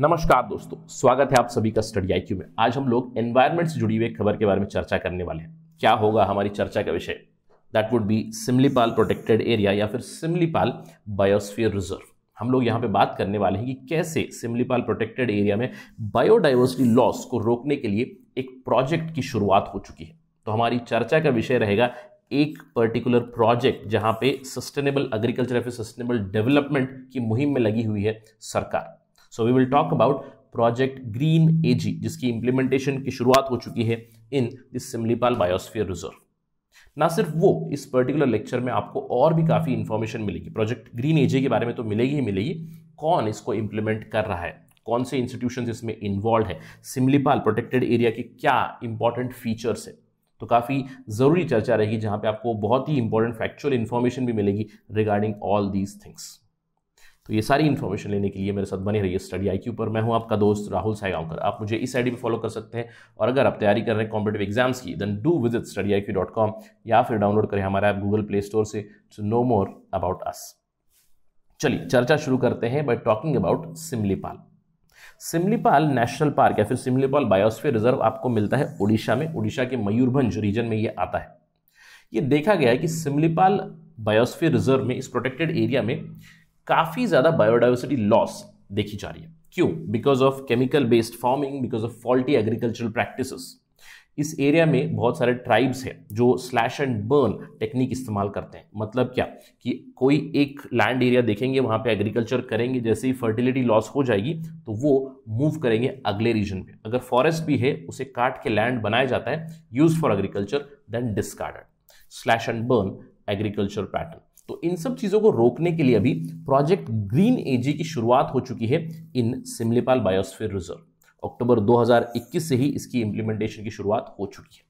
नमस्कार दोस्तों स्वागत है आप सभी का स्टडी आई में आज हम लोग एनवायरमेंट से जुड़ी हुई खबर के बारे में चर्चा करने वाले हैं क्या होगा हमारी चर्चा का विषय that would be Similipal protected area या फिर सिमलीपाल बायोस्फीयर रिजर्व हम लोग यहाँ पे बात करने वाले हैं कि कैसे सिमलीपाल प्रोटेक्टेड एरिया में बायोडाइवर्सिटी लॉस को रोकने के लिए एक प्रोजेक्ट की शुरुआत हो चुकी है तो हमारी चर्चा का विषय रहेगा एक पर्टिकुलर प्रोजेक्ट जहाँ पे सस्टेनेबल एग्रीकल्चर या फिर सस्टेनेबल डेवलपमेंट की मुहिम में लगी हुई है सरकार so we will talk about project green AG जिसकी इम्प्लीमेंटेशन की शुरुआत हो चुकी है in this Similipal biosphere reserve ना सिर्फ वो इस पर्टिकुलर लेक्चर में आपको और भी काफ़ी इन्फॉर्मेशन मिलेगी प्रोजेक्ट ग्रीन एजी के बारे में तो मिलेगी ही मिलेगी कौन इसको इम्प्लीमेंट कर रहा है कौन से इंस्टीट्यूशन इसमें इन्वॉल्व है सिमलीपाल प्रोटेक्टेड एरिया के क्या इंपॉर्टेंट फीचर्स है तो काफ़ी ज़रूरी चर्चा रहेगी जहाँ पे आपको बहुत ही इंपॉर्टेंट फैक्चुअल इन्फॉर्मेशन भी मिलेगी रिगार्डिंग ऑल दीज थिंग्स तो ये सारी इन्फॉर्मेशन लेने के लिए मेरे साथ बने रहिए स्टडी आई पर मैं हूँ आपका दोस्त राहुल सहगांवकर आप मुझे इस आई पे फॉलो कर सकते हैं और अगर आप तैयारी कर रहे हैं कॉम्पिटेटिव एग्जाम्स की then do visit study I dot com या फिर डाउनलोड करें हमारा ऐप गूगल प्ले स्टोर से to know more about us चलिए चर्चा शुरू करते हैं by talking about Similipal Similipal national park या फिर सिमलीपाल बायोस्फीयर रिजर्व आपको मिलता है उड़ीसा में उड़ीसा के मयूरभंज रीजन में ये आता है ये देखा गया है कि सिमलीपाल बायोस्फीयर रिजर्व में इस प्रोटेक्टेड एरिया में काफ़ी ज़्यादा बायोडाइवर्सिटी लॉस देखी जा रही है क्यों because of chemical based farming because of faulty agricultural practice इस एरिया में बहुत सारे ट्राइब्स हैं जो स्लैश एंड बर्न टेक्निक इस्तेमाल करते हैं मतलब क्या कि कोई एक लैंड एरिया देखेंगे वहाँ पे एग्रीकल्चर करेंगे जैसे ही फर्टिलिटी लॉस हो जाएगी तो वो मूव करेंगे अगले रीजन पे अगर फॉरेस्ट भी है उसे काट के लैंड बनाया जाता है use for agriculture then discarded slash and burn agriculture pattern तो इन सब चीज़ों को रोकने के लिए अभी प्रोजेक्ट ग्रीन एजी की शुरुआत हो चुकी है in Similipal biosphere reserve October 2021 से ही इसकी इंप्लीमेंटेशन की शुरुआत हो चुकी है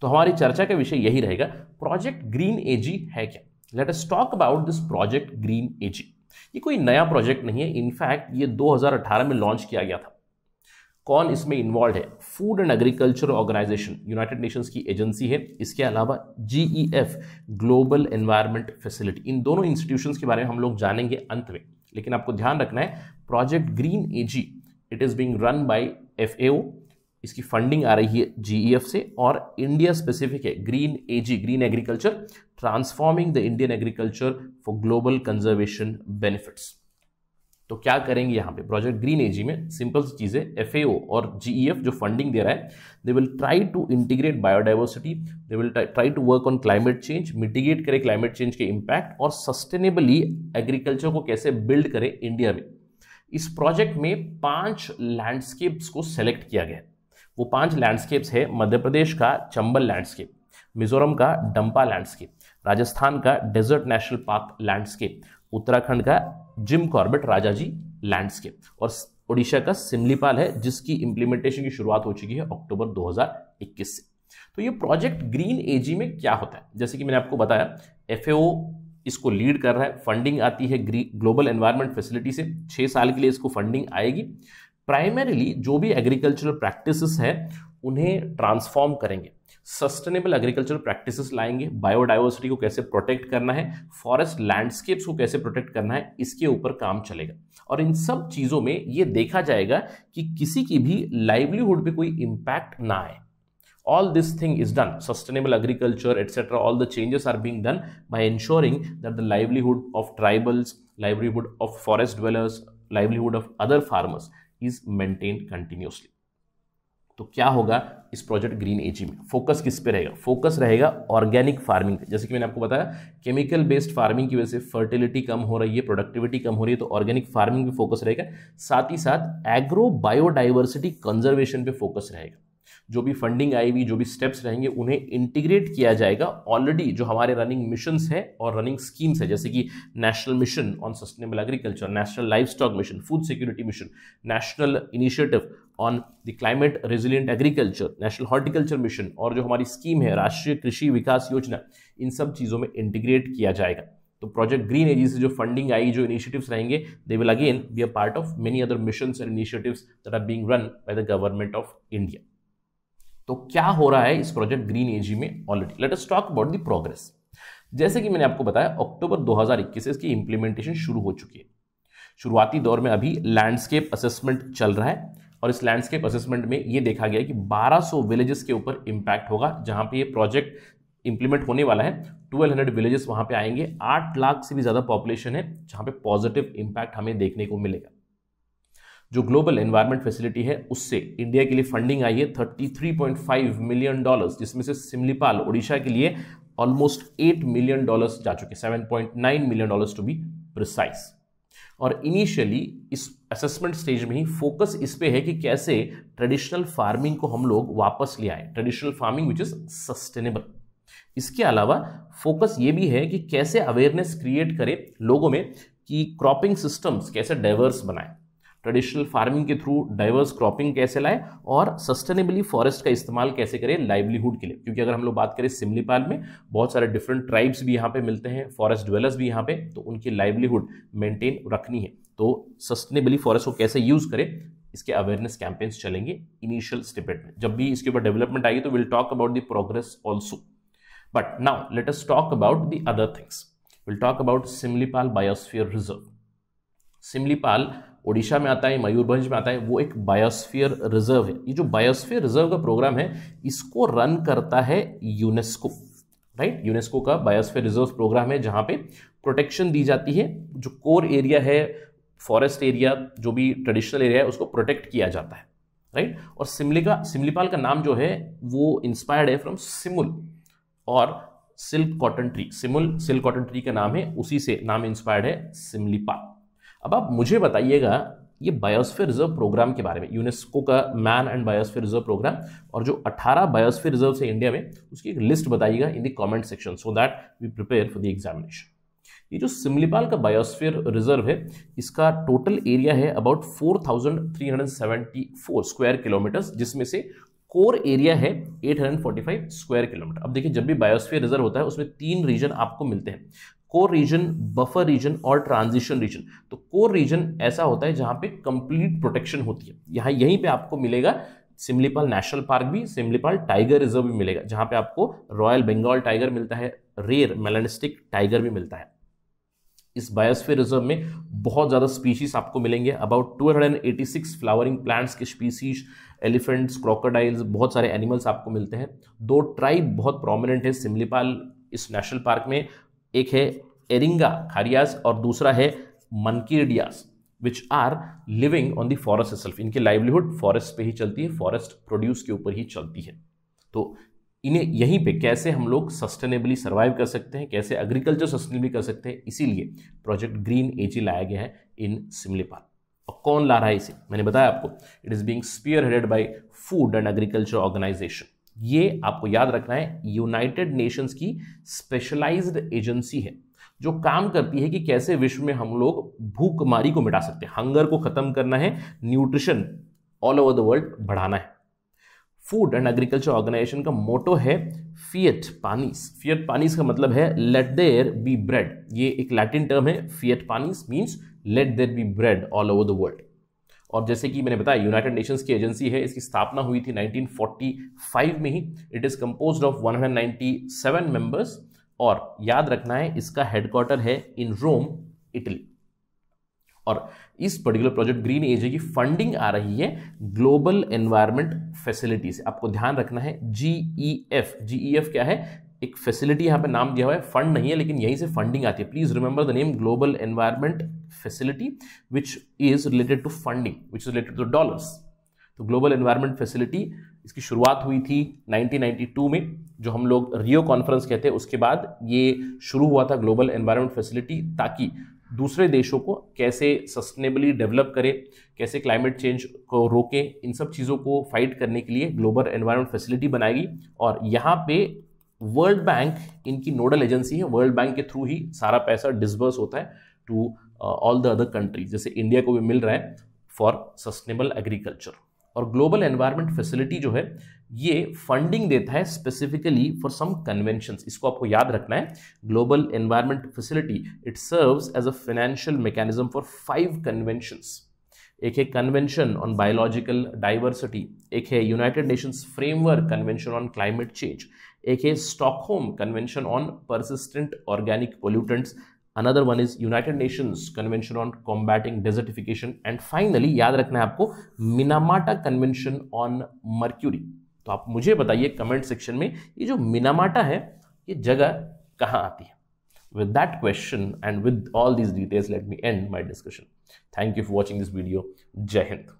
तो हमारी चर्चा का विषय यही रहेगा प्रोजेक्ट ग्रीन एजी है क्या let's talk about this project green AG ये कोई नया प्रोजेक्ट नहीं है इनफैक्ट ये 2018 में लॉन्च किया गया था कौन इसमें इन्वॉल्व है food and agriculture organisation United Nations की एजेंसी है इसके अलावा जी ग्लोबल एनवायरमेंट फैसिलिटी इन दोनों इंस्टीट्यूशंस के बारे में हम लोग जानेंगे अंत में लेकिन आपको ध्यान रखना है project green A it is being run by F इसकी फंडिंग आ रही है जी e से और इंडिया स्पेसिफिक है green A green agriculture transforming the Indian agriculture for global conservation benefits तो क्या करेंगे यहाँ पे प्रोजेक्ट ग्रीन एजी में सिंपल सी चीज़ें एफ और जी e जो फंडिंग दे रहा है they will try to integrate biodiversity they will try to work on climate change mitigate करें क्लाइमेट चेंज के इम्पैक्ट और सस्टेनेबली एग्रीकल्चर को कैसे बिल्ड करें इंडिया में इस प्रोजेक्ट में पांच लैंडस्केप्स को सेलेक्ट किया गया वो पांच लैंडस्केप्स है मध्य प्रदेश का चंबल लैंडस्केप मिजोरम का डंपा लैंडस्केप राजस्थान का desert national park landscape Uttarakhand का जिम कॉर्बेट राजाजी लैंडस्केप और ओडिशा का सिमलीपाल है जिसकी इंप्लीमेंटेशन की शुरुआत हो चुकी है अक्टूबर 2021 से तो ये प्रोजेक्ट ग्रीन एजी में क्या होता है जैसे कि मैंने आपको बताया एफ इसको लीड कर रहा है फंडिंग आती है ग्लोबल एनवायरमेंट फैसिलिटी से छः साल के लिए इसको फंडिंग आएगी प्राइमरीली जो भी एग्रीकल्चरल प्रैक्टिसेस हैं उन्हें ट्रांसफॉर्म करेंगे सस्टेनेबल एग्रीकल्चर प्रैक्टिसेस लाएंगे बायोडाइवर्सिटी को कैसे प्रोटेक्ट करना है फॉरेस्ट लैंडस्केप्स को कैसे प्रोटेक्ट करना है इसके ऊपर काम चलेगा और इन सब चीज़ों में ये देखा जाएगा कि किसी की भी लाइवलीहुड पे कोई इम्पैक्ट ना आए all this thing is done sustainable agriculture etc all the changes are being done by ensuring that the livelihood of tribals livelihood of forest dwellers livelihood of other farmers is maintained continuously तो क्या होगा इस project green AG में focus किस पे रहेगा focus रहेगा organic farming पे जैसे कि मैंने आपको बताया केमिकल बेस्ड फार्मिंग की वजह से फर्टिलिटी कम हो रही है प्रोडक्टिविटी कम हो रही है तो ऑर्गेनिक फार्मिंग पे फोकस रहेगा साथ ही साथ एग्रो बायोडाइवर्सिटी कंजर्वेशन पे फोकस रहेगा जो भी फंडिंग आएगी जो भी स्टेप्स रहेंगे उन्हें इंटीग्रेट किया जाएगा ऑलरेडी जो हमारे रनिंग मिशन है और रनिंग स्कीम्स है जैसे कि national mission on sustainable agriculture national livestock mission food security mission national initiative on the climate resilient agriculture national horticulture mission और जो हमारी स्कीम है राष्ट्रीय कृषि विकास योजना इन सब चीज़ों में इंटीग्रेट किया जाएगा तो प्रोजेक्ट ग्रीन एजी से जो फंडिंग आएगी जो इनिशिएटिव्स रहेंगे they will again be a part of many other mission and initiatives that are being run by the government of India तो क्या हो रहा है इस प्रोजेक्ट ग्रीन एजी में already let us talk about the progress जैसे कि मैंने आपको बताया अक्टूबर 2021 से इसकी इंप्लीमेंटेशन शुरू हो चुकी है शुरुआती दौर में अभी लैंडस्केप असेसमेंट चल रहा है और इस लैंडस्केप असेसमेंट में ये देखा गया कि 1200 विलेजेस के ऊपर इंपैक्ट होगा जहां पे ये प्रोजेक्ट इंप्लीमेंट होने वाला है 1200 विलेजेस वहां पे आएंगे 8 लाख से भी ज़्यादा पॉपुलेशन है जहां पे पॉजिटिव इंपैक्ट हमें देखने को मिलेगा जो ग्लोबल एनवायरमेंट फैसिलिटी है उससे इंडिया के लिए फंडिंग आई है 33.5 मिलियन डॉलर्स जिसमें से सिमलीपाल ओडिशा के लिए ऑलमोस्ट 8 मिलियन डॉलर्स जा चुके 7.9 million dollars to be precise और इनिशियली इस असेसमेंट स्टेज में ही फोकस इस पे है कि कैसे ट्रेडिशनल फार्मिंग को हम लोग वापस ले आए traditional farming which is sustainable इसके अलावा फोकस ये भी है कि कैसे अवेयरनेस क्रिएट करें लोगों में कि क्रॉपिंग सिस्टम्स कैसे डाइवर्स बनाएं ट्रेडिशनल फार्मिंग के थ्रू डाइवर्स क्रॉपिंग कैसे लाए और सस्टेनेबली फॉरेस्ट का इस्तेमाल कैसे करें लाइवलीहुड के लिए क्योंकि अगर हम लोग बात करें सिमलीपाल में बहुत सारे डिफरेंट ट्राइब्स भी यहाँ पे मिलते हैं फॉरेस्ट ड्वेलर्स भी यहाँ पे तो उनकी लाइवलीहुड मेंटेन रखनी है तो सस्टेनेबली फॉरेस्ट को कैसे यूज़ करें इसके अवेयरनेस कैंपेन्स चलेंगे इनिशियल स्टेपेट में जब भी इसके ऊपर डेवलपमेंट आएगी तो will talk about the progress also but now let us talk about the other things will talk about Simlipal biosphere reserve Simlipal Odisha में आता है मयूरभंज में आता है वो एक बायोस्फीयर रिजर्व है ये जो बायोस्फीयर रिजर्व का प्रोग्राम है इसको रन करता है यूनेस्को राइट यूनेस्को का बायोस्फीयर रिजर्व प्रोग्राम है जहाँ पे प्रोटेक्शन दी जाती है जो कोर एरिया है फॉरेस्ट एरिया जो भी ट्रेडिशनल एरिया है उसको प्रोटेक्ट किया जाता है राइट और सिमली का सिमलीपाल का नाम जो है वो इंस्पायर्ड है फ्रॉम सिमुल और silk cotton tree simul silk cotton tree का नाम है उसी से नाम इंस्पायर्ड है सिमलीपाल अब आप मुझे बताइएगा ये बायोस्फीयर रिजर्व प्रोग्राम के बारे में यूनेस्को का man and biosphere reserve programme और जो 18 बायोस्फीयर रिजर्व है इंडिया में उसकी एक लिस्ट बताइएगा in the comment section so that we prepare for the examination ये जो सिमलीपाल का बायोस्फीयर रिजर्व है इसका टोटल एरिया है अबाउट 4,374 स्क्वायर किलोमीटर्स जिसमें से कोर एरिया है 845 स्क्वायर किलोमीटर अब देखिए जब भी बायोस्फीयर रिजर्व होता है उसमें तीन रीजन आपको मिलते हैं कोर रीजन बफर रीजन और ट्रांजिशन रीजन तो कोर रीजन ऐसा होता है जहां पे कंप्लीट प्रोटेक्शन होती है यहाँ यहीं पे आपको मिलेगा सिमलीपाल नेशनल पार्क भी सिमलीपाल टाइगर रिजर्व भी मिलेगा जहां पे आपको रॉयल बंगाल टाइगर मिलता है रेयर मेलानिस्टिक टाइगर भी मिलता है इस बायोस्फीयर रिजर्व में बहुत ज़्यादा स्पीशीज आपको मिलेंगे अबाउट 286 फ्लावरिंग प्लांट्स के स्पीसीज एलिफेंट्स क्रोकोडाइल्स बहुत सारे एनिमल्स आपको मिलते हैं दो ट्राइब बहुत प्रोमिनेंट है सिमलीपाल इस नेशनल पार्क में एक है एरिंगा खारियास और दूसरा है Mankidias which are living on the forest self इनके लाइवलीहुड फॉरेस्ट पे ही चलती है फॉरेस्ट प्रोड्यूस के ऊपर ही चलती है तो इन्हें यहीं पे कैसे हम लोग सस्टेनेबली सर्वाइव कर सकते हैं कैसे एग्रीकल्चर सस्टेनेबली कर सकते हैं इसीलिए प्रोजेक्ट ग्रीन एजी लाया गया है इन सिमलीपाल और कौन ला रहा है इसे मैंने बताया आपको it is being spearheaded by food and agriculture organisation ये आपको याद रखना है यूनाइटेड नेशंस की स्पेशलाइज्ड एजेंसी है जो काम करती है कि कैसे विश्व में हम लोग भूखमारी को मिटा सकते हैं हंगर को ख़त्म करना है nutrition all over the world बढ़ाना है फूड एंड एग्रीकल्चर ऑर्गेनाइजेशन का मोटो है फियट पानीस फियट पानीस का मतलब है लेट देयर बी ब्रेड ये एक लैटिन टर्म है fiat panis means let there be bread all over the world और जैसे कि मैंने बताया यूनाइटेड नेशंस की एजेंसी है इसकी स्थापना हुई थी 1945 में ही it is compose of 197 members और याद रखना है इसका हेडक्वार्टर है इन रोम इटली और इस पर्टिकुलर प्रोजेक्ट ग्रीन एज की फंडिंग आ रही है ग्लोबल एनवायरमेंट फैसिलिटी से आपको ध्यान रखना है जीई एफ e e क्या है एक फैसिलिटी यहाँ पे नाम दिया हुआ है फंड नहीं है लेकिन यहीं से फंडिंग आती है please remember the name global environment facility which is related to funding which is related to dollars तो ग्लोबल एनवायरमेंट फैसिलिटी इसकी शुरुआत हुई थी 1992 में जो हम लोग रियो कॉन्फ्रेंस कहते हैं उसके बाद ये शुरू हुआ था ग्लोबल एनवायरमेंट फैसिलिटी ताकि दूसरे देशों को कैसे सस्टेनेबली डेवलप करें कैसे क्लाइमेट चेंज को रोकें इन सब चीज़ों को फाइट करने के लिए ग्लोबल एनवायरमेंट फैसिलिटी बनाएगी और यहाँ पे वर्ल्ड बैंक इनकी नोडल एजेंसी है वर्ल्ड बैंक के थ्रू ही सारा पैसा डिसबर्स होता है to all the other countries जैसे इंडिया को भी मिल रहा है फॉर सस्टेनेबल एग्रीकल्चर और ग्लोबल एनवायरनमेंट फैसिलिटी जो है ये फंडिंग देता है स्पेसिफिकली फॉर सम कन्वेंशन इसको आपको याद रखना है global environment facility it serves as a financial mechanism for five conventions एक है कन्वेंशन ऑन बायोलॉजिकल डाइवर्सिटी एक है United Nations framework convention on climate change एक है Stockholm convention on persistent organic pollutants another one is United Nations convention on combating desertification and finally याद रखना है आपको मिनामाटा कन्वेंशन ऑन मर्क्यूरी तो आप मुझे बताइए कमेंट सेक्शन में ये जो मिनामाटा है ये जगह कहाँ आती है With that question and with all these details, let me end my discussion. Thank you for watching this video. Jai Hind.